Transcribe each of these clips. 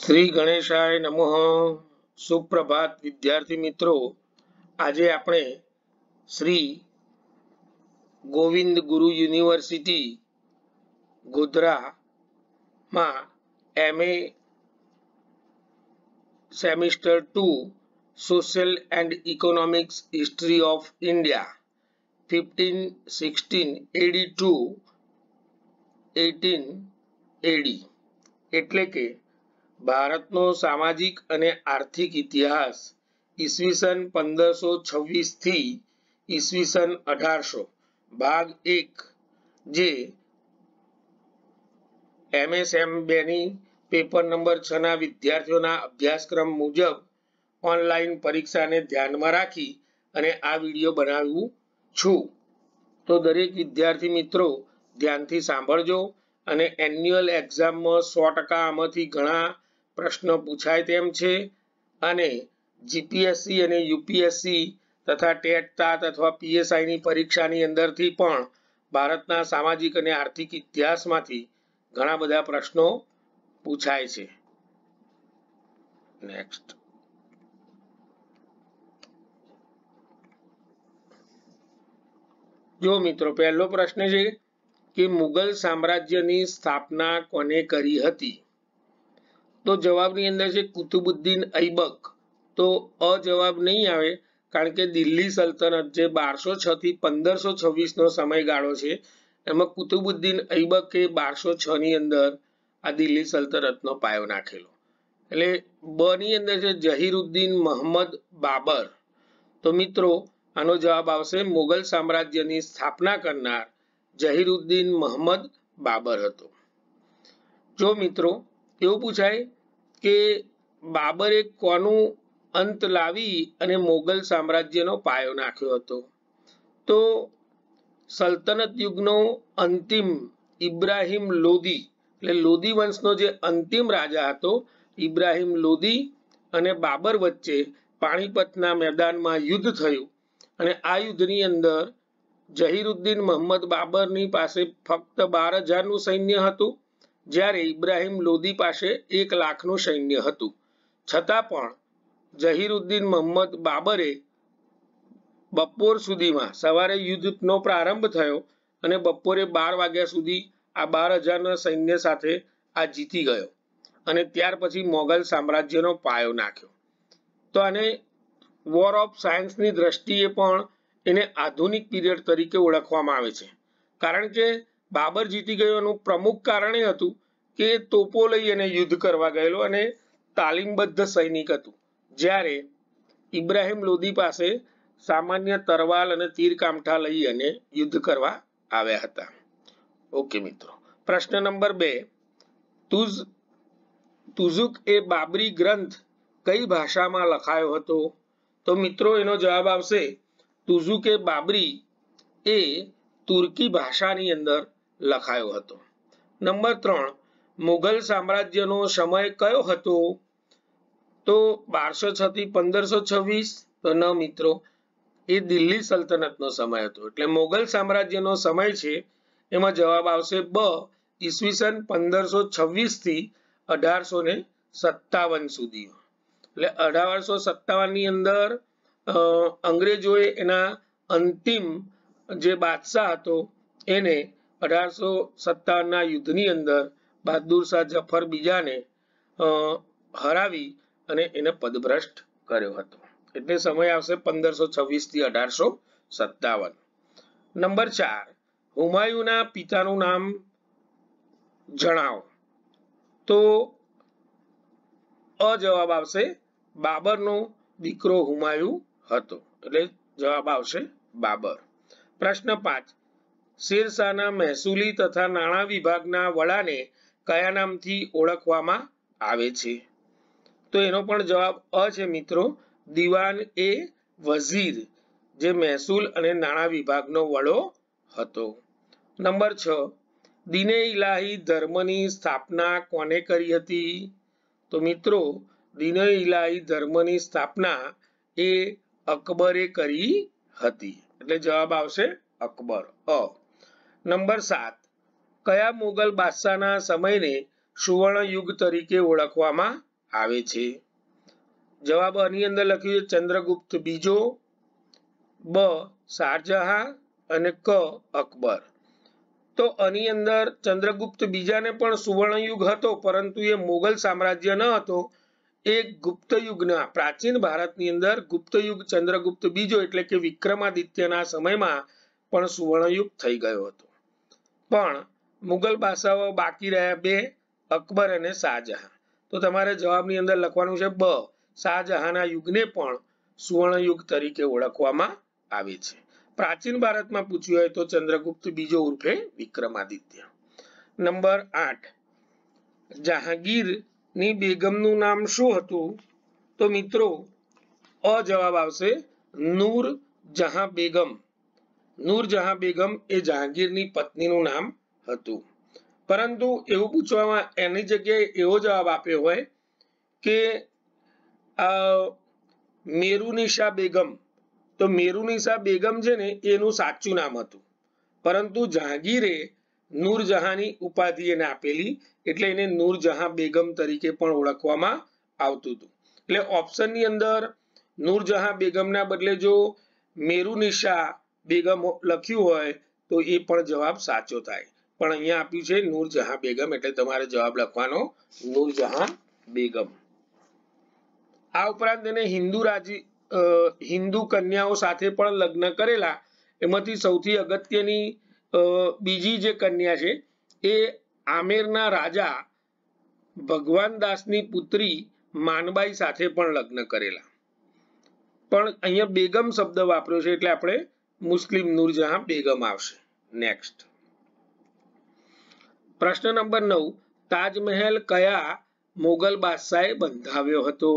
શ્રી ગણેશાય નમઃ સુપ્રભાત વિદ્યાર્થી મિત્રો આજે આપણે શ્રી ગોવિંદ ગુરુ યુનિવર્સિટી ગોધરામાં M A semester two social and economics history of India fifteen sixteen AD to eighteen AD એટલે કે ભારતનો સામાજિક અને આર્થિક ઇતિહાસ ઈસવીસન પંદરસો છવ્વીસ થી ઈસવીસન અઢારસો ભાગ એક જે એમએસએમ બેની પેપર નંબર છ ના વિદ્યાર્થીઓના અભ્યાસક્રમ મુજબ ઓનલાઈન પરીક્ષાને ધ્યાનમાં રાખી અને આ વિડીયો બનાવ્યું છું તો દરેક વિદ્યાર્થી મિત્રો ધ્યાનથી સાંભળજો અને એન્યુઅલ એક્ઝામમાં સો ટકા આમાંથી ઘણા પ્રશ્નો પૂછાય તેમ છે અને જીપીએસસી અને યુપીએસસી તથા ટેટ ટાટ અથવા પીએસઆઈની પરીક્ષાની અંદરથી પણ ભારતના સામાજિક અને આર્થિક ઇતિહાસમાંથી ઘણા બધા પ્રશ્નો પૂછાય છે નેક્સ્ટ જો મિત્રો પહેલો પ્રશ્ન છે કે મુગલ સામ્રાજ્યની સ્થાપના કોને કરી હતી તો જવાબની અંદર છે કુતુબુદ્દીન ઐબક તો અ જવાબ નહીં આવે કારણ કે દિલ્હી સલ્તનત જે બારસો છ થી પંદરસો છવ્વીસનો સમયગાળો છે એમાં કુતુબુદ્દીન ઐબકે બારસો છ ની અંદર આ દિલ્હી સલ્તનતનો પાયો નાખેલો એટલે બ ની અંદર છે જહીરુદ્દીન મોહમ્મદ બાબર તો મિત્રો આનો જવાબ આવશે મુગલ સામ્રાજ્યની સ્થાપના કરનાર જહીરુદ્દીન મોહમ્મદ બાબર હતો જો મિત્રો એવું પૂછાય કે બાબરે કોનું અંત લાવી અને મોગલ સામ્રાજ્યનો પાયો નાખ્યો હતો તો સલ્તનત યુગનો અંતિમ ઇબ્રાહિમ લોદી એટલે લોદી વંશનો જે અંતિમ રાજા હતો ઇબ્રાહિમ લોદી અને બાબર વચ્ચે પાણીપતના મેદાનમાં યુદ્ધ થયું અને આ યુદ્ધની અંદર જહીરુદ્દીન મોહમ્મદ બાબરની પાસે ફક્ત બાર હજારનું સૈન્ય હતું જ્યારે ઇબ્રાહિમ લોદી પાસે એક લાખનું સૈન્ય હતું છતાં પણ જહીરુદ્દીન મોહમ્મદ બાબરે બપોર સુધીમાં સવારે યુદ્ધનો પ્રારંભ થયો અને બપોરે બાર વાગ્યા સુધી આ બાર હજારના સૈન્ય સાથે આ જીતી ગયો અને ત્યાર પછી મોગલ સામ્રાજ્યનો પાયો નાખ્યો તો આને વોર ઓફ સાયન્સની દ્રષ્ટિએ પણ એને આધુનિક પીરિયડ તરીકે ઓળખવામાં આવે છે કારણ કે બાબર જીતી ગયો એનું પ્રમુખ કારણ એ હતું કે તોપો લઈ અને યુદ્ધ કરવા ગયેલો અને તાલીમબદ્ધ સૈનિક હતું જ્યારે ઇબ્રાહિમ લોદી પાસે સામાન્ય તરવાલ અને તીર કામઠા લઈ અને યુદ્ધ કરવા આવ્યા હતા ઓકે મિત્રો પ્રશ્ન નંબર બે તુઝ તુઝુક એ બાબરી ગ્રંથ કઈ ભાષામાં લખાયો હતો તો મિત્રો એનો જવાબ આવશે તુઝુક એ બાબરી એ તુર્કી ભાષાની અંદર લખાયો હતો નંબર ત્રણ મુઘલ સામ્રાજ્યનો સમય કયો હતો તો બારસો છ થી પંદરસો છવ્વીસ તો ન મિત્રો એ દિલ્હી સલ્તનતનો સમય હતો એટલે મુઘલ સામ્રાજ્યનો સમય છે એમાં જવાબ આવશે બ ઈસવીસન પંદરસો છવ્વીસ થી અઢારસો ને સત્તાવન સુધી એટલે અઢારસો સત્તાવન ની અંદર અંગ્રેજોએ એના અંતિમ જે બાદશાહ હતો એને અઢારસો સત્તાવનના યુદ્ધની અંદર બહાદુર શાહ જફર બીજાને હરાવી અને એને પદભ્રષ્ટ કર્યો હતો એટલે સમય આવશે પંદરસો છવ્વીસ થી અઢારસો સત્તાવન નંબર ચાર હુમાયુના પિતાનું નામ જણાવો તો અજવાબ જવાબ આવશે બાબરનો દીકરો હુમાયુ હતો એટલે જવાબ આવશે બાબર પ્રશ્ન પાંચ શેરશાહના મહેસૂલી તથા નાણાં વિભાગના વડાને કયા નામથી ઓળખવામાં આવે છે તો એનો પણ જવાબ અ છે મિત્રો દિવાન એ વઝીર જે મહેસૂલ અને નાણાં વિભાગનો વડો હતો નંબર છ દિને ઇલાહી ધર્મની સ્થાપના કોને કરી હતી તો મિત્રો દિને ઇલાહી ધર્મની સ્થાપના એ અકબરે કરી હતી એટલે જવાબ આવશે અકબર અ નંબર સાત કયા મુગલ બાદશાહના સમયને સુવર્ણ યુગ તરીકે ઓળખવામાં આવે છે જવાબ આની અંદર લખ્યું છે ચંદ્રગુપ્ત બીજો બ શાહજહાં અને ક અકબર તો આની અંદર ચંદ્રગુપ્ત બીજાને પણ સુવર્ણ યુગ હતો પરંતુ એ મુગલ સામ્રાજ્ય ન હતો એ ગુપ્ત યુગના પ્રાચીન ભારતની અંદર ગુપ્ત યુગ ચંદ્રગુપ્ત બીજો એટલે કે વિક્રમાદિત્યના સમયમાં પણ સુવર્ણ યુગ થઈ ગયો હતો પણ મુગલ બાદશાહો બાકી રહ્યા બે અકબર અને શાહજહાં તો તમારે જવાબની અંદર લખવાનું છે બ શાહજહાંના યુગને પણ સુવર્ણ યુગ તરીકે ઓળખવામાં આવે છે પ્રાચીન ભારતમાં પૂછ્યું હોય તો ચંદ્રગુપ્ત બીજો ઉર્ફે વિક્રમાદિત્ય નંબર આઠ જહાંગીર જહાંગીરની બેગમનું નામ શું હતું તો મિત્રો અ જવાબ આવશે નૂર જહાં બેગમ નૂરજહાં બેગમ એ જહાંગીરની પત્નીનું નામ હતું પરંતુ એવું પૂછવામાં એની જગ્યાએ એવો જવાબ આપ્યો હોય કે મેરુનિશા બેગમ તો મેરુનિશા બેગમ છે ને એનું સાચું નામ હતું પરંતુ જહાંગીરે નૂરજહાંની ઉપાધિ એને આપેલી એટલે એને નૂરજહાં બેગમ તરીકે પણ ઓળખવામાં આવતું હતું એટલે ઓપ્શનની અંદર નૂરજહાં બેગમના બદલે જો મેરુનિશા બેગમ લખ્યું હોય તો એ પણ જવાબ સાચો થાય પણ અહીંયા આપ્યું છે નૂરજહાં બેગમ એટલે તમારે જવાબ લખવાનો નૂરજહાં બેગમ આ ઉપરાંત એને હિન્દુ રાજી હિન્દુ કન્યાઓ સાથે પણ લગ્ન કરેલા એમાંથી સૌથી અગત્યની બીજી જે કન્યા છે એ આમેરના રાજા ભગવાન દાસની પુત્રી માનબાઈ સાથે પણ લગ્ન કરેલા પણ અહીંયા બેગમ શબ્દ વાપર્યો છે એટલે આપણે મુસ્લિમ નૂરજહાં બેગમ આવશે નેક્સ્ટ પ્રશ્ન નંબર નવ તાજમહેલ કયા મોગલ બાદશાહે બંધાવ્યો હતો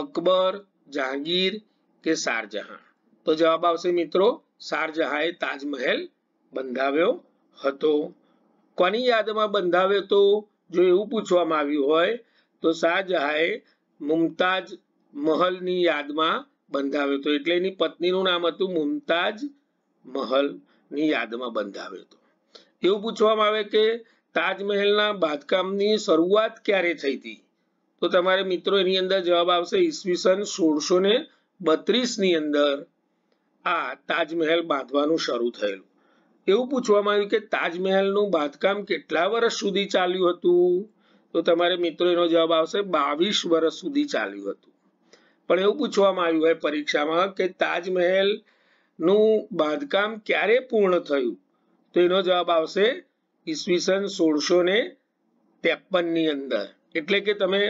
અકબર જહાંગીર કે શાહજહાં તો જવાબ આવશે મિત્રો શાહજહાંએ તાજમહેલ બંધાવ્યો હતો કોની યાદમાં બંધાવ્યો તો જો એવું પૂછવામાં આવ્યું હોય તો શાહજહાંએ મુમતાજ મહલની યાદમાં બંધાવ્યો હતો એટલે એની પત્નીનું નામ હતું મુમતાજ મહલની યાદમાં બંધાવ્યો હતો એવું પૂછવામાં આવે કે તાજમહેલના બાંધકામની શરૂઆત ક્યારે થઈ હતી તો તમારે મિત્રો એની અંદર જવાબ આવશે ઈસવીસન સોળસો ને ની અંદર આ તાજમહેલ બાંધવાનું શરૂ થયેલું એવું પૂછવામાં આવ્યું કે તાજમહેલનું બાંધકામ કેટલા વર્ષ સુધી ચાલ્યું હતું તો તમારે મિત્રો એનો જવાબ આવશે બાવીસ વર્ષ સુધી ચાલ્યું હતું પણ એવું પૂછવામાં આવ્યું હોય પરીક્ષામાં કે તાજમહેલ નું બાંધકામ ક્યારે પૂર્ણ થયું તો એનો જવાબ આવશે ઈસવીસન સોળસો ને ત્રેપન ની અંદર એટલે કે તમે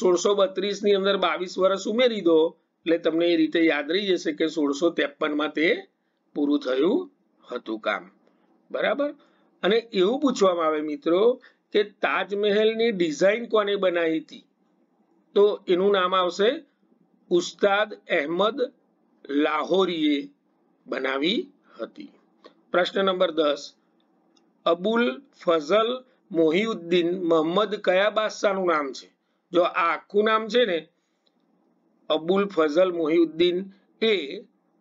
સોળસો બત્રીસ ની અંદર બાવીસ વર્ષ ઉમેરી દો એટલે તમને એ રીતે યાદ રહી જશે કે સોળસો માં તે પૂરું થયું હતું કામ બરાબર અને એવું પૂછવામાં આવે મિત્રો કે તાજમહેલની ડિઝાઇન કોને બનાવી હતી તો એનું નામ આવશે ઉસ્તાદ અહેમદ લાહોરીએ બનાવી હતી પ્રશ્ન નંબર દસ અબુલ ફઝલ મોહીઉદ્દીન મોહમ્મદ કયા બાદશાહનું નામ છે જો આ આખું નામ છે ને અબુલ ફઝલ મોહીઉદ્દીન એ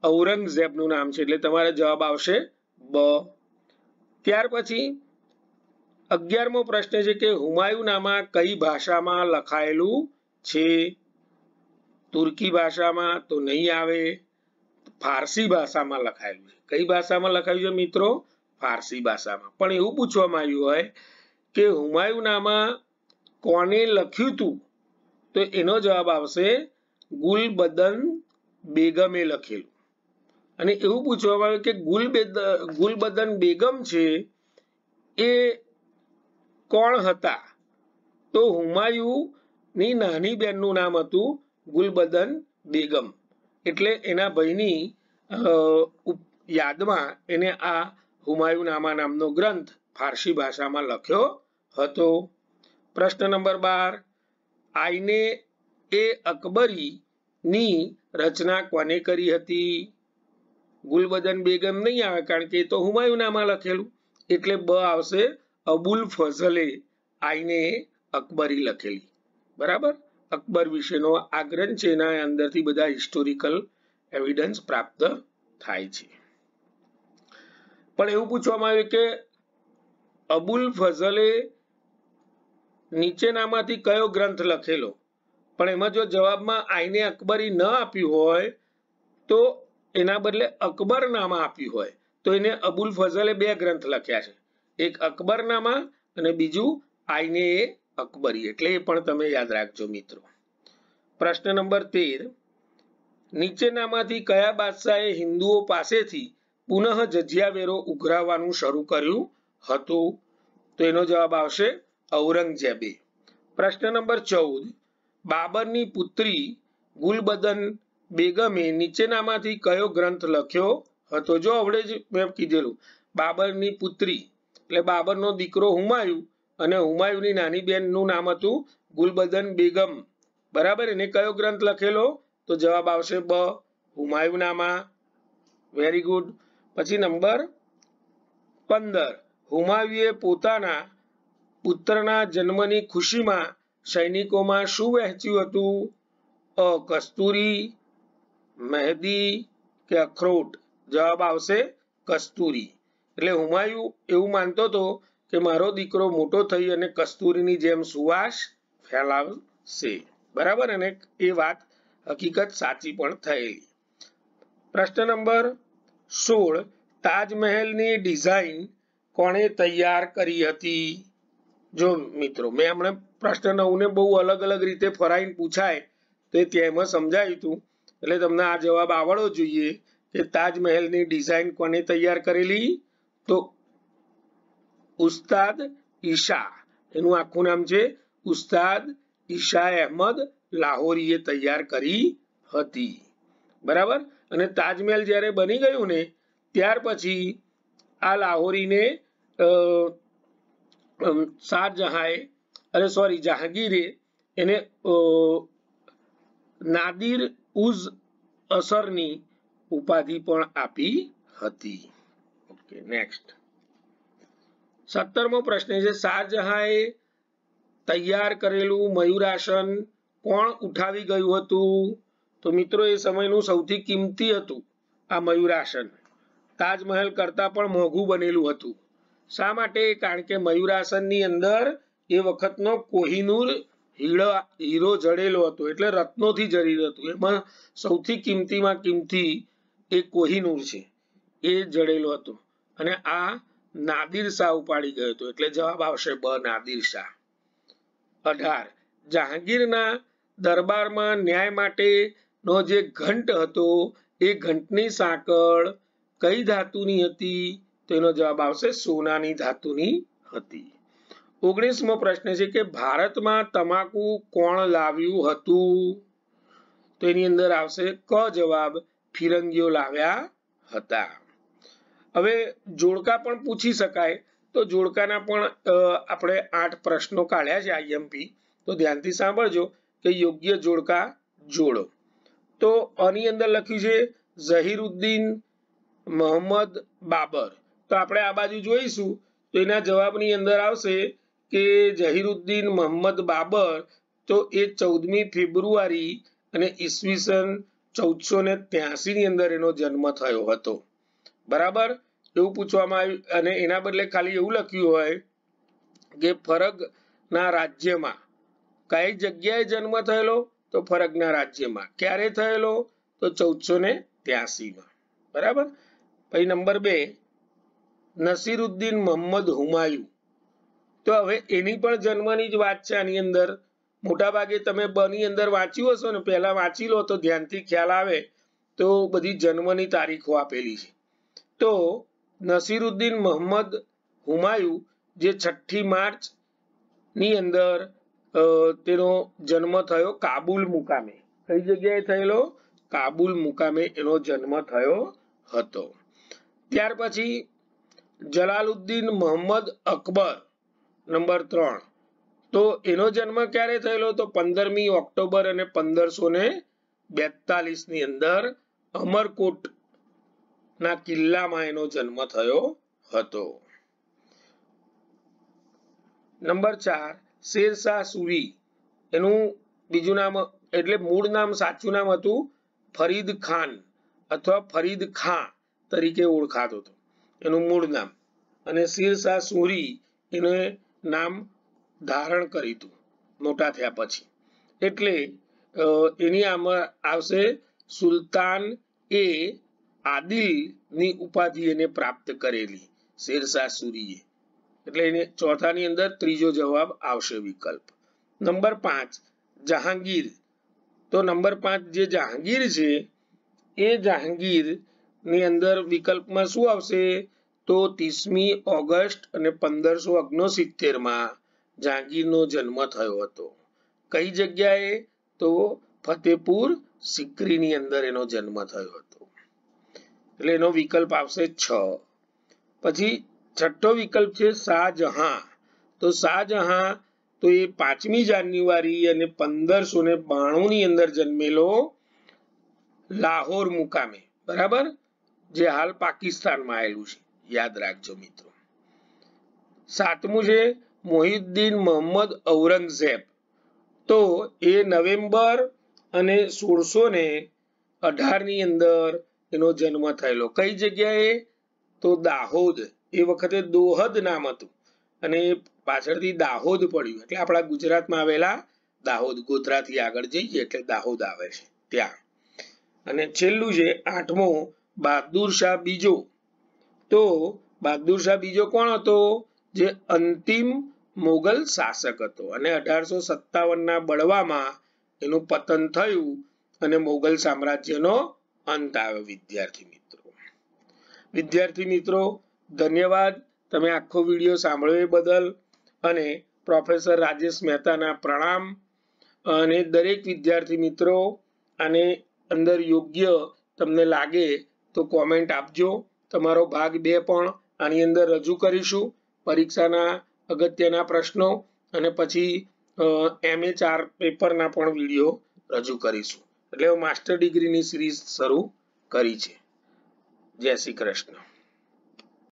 ઔરંગઝેબનું નામ છે એટલે તમારે જવાબ આવશે બ ત્યાર પછી અગિયારમો પ્રશ્ન છે કે હુમાયુનામાં કઈ ભાષામાં લખાયેલું છે તુર્કી ભાષામાં તો નહીં આવે ફારસી ભાષામાં લખાયેલું છે કઈ ભાષામાં લખાયું છે મિત્રો ફારસી ભાષામાં પણ એવું પૂછવામાં આવ્યું હોય કે હુમાયુનામાં કોને લખ્યું હતું તો એનો જવાબ આવશે ગુલબદન બેગમે લખેલું અને એવું પૂછવામાં આવ્યું કે ગુલબેદ ગુલબદન બેગમ છે એ કોણ હતા તો હુમાયુ ની નાની બેનનું નામ હતું ગુલબદન બેગમ એટલે એના ભાઈની યાદમાં એને આ હુમાયુનામા નામનો ગ્રંથ ફારસી ભાષામાં લખ્યો હતો પ્રશ્ન નંબર બાર આઈને એ અકબરીની રચના કોને કરી હતી ગુલબદન બેગમ નહીં આવે કારણ કે એ તો હુમાયુનામાં લખેલું એટલે બ આવશે અબુલ ફઝલે આઈને અકબરી લખેલી બરાબર અકબર વિશેનો આ ગ્રંથ છે એના અંદરથી બધા હિસ્ટોરિકલ એવિડન્સ પ્રાપ્ત થાય છે પણ એવું પૂછવામાં આવ્યું કે અબુલ ફઝલે નીચેનામાંથી કયો ગ્રંથ લખેલો પણ એમાં જો જવાબમાં આઈને અકબરી ન આપ્યું હોય તો એના બદલે અકબરનામા આપ્યું હોય તો એને અબુલ ફઝલે બે ગ્રંથ લખ્યા છે એક અકબરનામા અને બીજું આઈને એ અકબરી એટલે એ પણ તમે યાદ રાખજો મિત્રો પ્રશ્ન નંબર તેર નીચેનામાંથી કયા બાદશાહે હિન્દુઓ પાસેથી પુનઃ વેરો ઉઘરાવવાનું શરૂ કર્યું હતું તો એનો જવાબ આવશે ઔરંગઝેબે પ્રશ્ન નંબર ચૌદ બાબરની પુત્રી ગુલબદન બેગમે નીચેનામાંથી કયો ગ્રંથ લખ્યો હતો જો હવડે જ મેં કીધેલું બાબરની પુત્રી એટલે બાબરનો દીકરો હુમાયું અને હુમાયુની નાની બેનનું નામ હતું ગુલબદન બેગમ બરાબર એને કયો ગ્રંથ લખેલો તો જવાબ આવશે બ હુમાયુનામાં વેરી ગુડ પછી નંબર પંદર હુમાયુએ પોતાના પુત્રના જન્મની ખુશીમાં સૈનિકોમાં શું વહેંચ્યું હતું અ કસ્તુરી મહેદી કે અખરોટ જવાબ આવશે કસ્તુરી એટલે હુમાયુ એવું માનતો હતો કે મારો દીકરો મોટો થઈ અને કસ્તુરીની જેમ સુવાસ ફેલાવશે બરાબર અને એ વાત હકીકત સાચી પણ થયેલી પ્રશ્ન નંબર સોળ તાજમહેલની ડિઝાઇન કોણે તૈયાર કરી હતી જો મિત્રો મેં હમણાં પ્રશ્ન નવને બહુ અલગ અલગ રીતે ફરાઈને પૂછાય તો એ તેમાં સમજાયું હતું એટલે તમને આ જવાબ આવડો જોઈએ કે તાજમહેલની ડિઝાઇન કોને તૈયાર કરેલી તો ઉસ્તાદ ઈશા એનું આખું નામ છે ઉસ્તાદ ઈશા અહેમદ લાહોરીએ તૈયાર કરી હતી બરાબર અને તાજમહેલ જ્યારે બની ગયું ને ત્યાર પછી આ લાહોરીને શાહજહાએ અરે સોરી જહાંગીરે એને નાદિર ઉઝ અસરની ઉપાધિ પણ આપી હતી ઓકે નેક્સ્ટ સત્તરમો પ્રશ્ન છે શાહજહાએ તૈયાર કરેલું મયુરાસન કોણ ઉઠાવી ગયું હતું તો મિત્રો એ સમયનું સૌથી કિંમતી હતું આ મયુરાસન તાજમહેલ કરતા પણ મોંઘું બનેલું હતું શા માટે કારણ કે મયુરાસનની અંદર એ વખતનો કોહિનૂર હીરો હીરો જડેલો હતો એટલે રત્નોથી જડી હતું એમાં સૌથી કિંમતીમાં કિંમતી એ કોહિનૂર છે એ જડેલો હતો અને આ નાદિર શાહ ઉપાડી ગયો હતો એટલે જવાબ આવશે બ નાદિર શાહ અઢાર જહાંગીરના દરબારમાં ન્યાય માટેનો જે ઘંટ હતો એ ઘંટની સાંકળ કઈ ધાતુની હતી તો એનો જવાબ આવશે સોનાની ધાતુની હતી ઓગણીસમો પ્રશ્ન છે કે ભારતમાં તમાકુ કોણ લાવ્યું હતું તો એની અંદર આવશે ક જવાબ ફિરંગીઓ લાવ્યા હતા હવે જોડકા પણ પૂછી શકાય તો જોડકાના પણ આપણે આઠ પ્રશ્નો કાઢ્યા છે આઈએમપી તો ધ્યાનથી સાંભળજો કે યોગ્ય જોડકા જોડો તો આની અંદર લખ્યું છે ઝહીરુદ્દીન મોહમ્મદ બાબર તો આપણે આ બાજુ જોઈશું તો એના જવાબની અંદર આવશે કે ઝહીરુદ્દીન મોહમ્મદ બાબર તો એ ચૌદમી ફેબ્રુઆરી અને ઈસવીસન ચૌદસો ને ત્યાસી ની અંદર એનો જન્મ થયો હતો બરાબર એવું પૂછવામાં આવ્યું અને એના બદલે ખાલી એવું લખ્યું હોય કે ફરગના રાજ્યમાં કઈ જગ્યાએ જન્મ થયેલો તો ફરગના રાજ્યમાં ક્યારે થયેલો તો ચૌદસો ને ત્યાસીમાં બરાબર પછી નંબર બે નસીરુદ્દીન મોહમ્મદ હુમાયુ તો હવે એની પણ જન્મની જ વાત છે આની અંદર મોટા ભાગે તમે બની અંદર વાંચ્યું હશો ને પહેલા વાંચી લો તો ધ્યાનથી ખ્યાલ આવે તો બધી જન્મની તારીખો આપેલી છે તો નસીરુદ્દીન મોહમ્મદ હુમાયુ જે છઠ્ઠી માર્ચ ની અંદર તેનો જન્મ થયો કાબુલ મુકામે કઈ જગ્યાએ થયેલો કાબુલ મુકામે એનો જન્મ થયો હતો ત્યાર પછી જલાલુદ્દીન મોહમ્મદ અકબર નંબર ત્રણ તો એનો જન્મ ક્યારે થયેલો તો પંદરમી ઓક્ટોબર અને પંદરસો ને બેતાલીસ ની અંદર અમરકોટ ના કિલ્લામાં એનો જન્મ થયો હતો નંબર ચાર શેરશાહ સુરી એનું બીજું નામ એટલે મૂળ નામ સાચું નામ હતું ફરીદ ખાન અથવા ફરીદ ખાં તરીકે ઓળખાતો હતો એનું મૂળ નામ અને શેરશાહ સુરી એને નામ ધારણ કર્યું હતું મોટા થયા પછી એટલે એની આમાં આવશે સુલતાન એ આદિલ ની ઉપાધિ એને પ્રાપ્ત કરેલી શેરશાહ સૂરીએ એટલે એને ચોથાની અંદર ત્રીજો જવાબ આવશે વિકલ્પ નંબર પાંચ જહાંગીર તો નંબર પાંચ જે જહાંગીર છે એ જહાંગીર ની અંદર વિકલ્પમાં શું આવશે તો ત્રીસમી ઓગસ્ટ અને પંદરસો ઓગણસિત્તેરમાં જહાંગીરનો જન્મ થયો હતો કઈ જગ્યાએ તો ફતેપુર સિકરીની અંદર એનો જન્મ થયો હતો એટલે એનો વિકલ્પ આવશે છ પછી છઠ્ઠો વિકલ્પ છે શાહજહાં તો શાહજહાં તો એ પાંચમી જાન્યુઆરી અને પંદરસો ને બાણું ની અંદર જન્મેલો લાહોર મુકામે બરાબર જે હાલ પાકિસ્તાનમાં આવેલું છે યાદ રાખજો મિત્રો સાતમું છે મોહિદ્દીન મોહમ્મદ ઔરંગઝેબ તો એ નવેમ્બર અને સોળસો ને અઢાર ની અંદર એનો જન્મ થયેલો કઈ જગ્યાએ તો દાહોદ એ વખતે દોહદ નામ હતું અને પાછળથી દાહોદ પડ્યું એટલે આપણા ગુજરાતમાં આવેલા દાહોદ ગોધરાથી આગળ જઈએ એટલે દાહોદ આવે છે ત્યાં અને છેલ્લું છે આઠમો બહાદુર શાહ બીજો તો બહાદુર શાહ બીજો કોણ હતો જે અંતિમ મોગલ શાસક હતો અને અઢારસો સત્તાવનના બળવામાં એનું પતન થયું અને મોગલ સામ્રાજ્યનો અંત આવે વિદ્યાર્થી મિત્રો વિદ્યાર્થી મિત્રો ધન્યવાદ તમે આખો વિડીયો સાંભળ્યો એ બદલ અને પ્રોફેસર રાજેશ મહેતાના પ્રણામ અને દરેક વિદ્યાર્થી મિત્રો આને અંદર યોગ્ય તમને લાગે તો કોમેન્ટ આપજો તમારો ભાગ બે પણ આની અંદર રજૂ કરીશું પરીક્ષાના અગત્યના પ્રશ્નો અને પછી એમ એચ આર પેપરના પણ વિડીયો રજૂ કરીશું એટલે માસ્ટર ડિગ્રીની સિરીઝ શરૂ કરી છે જય શ્રી કૃષ્ણ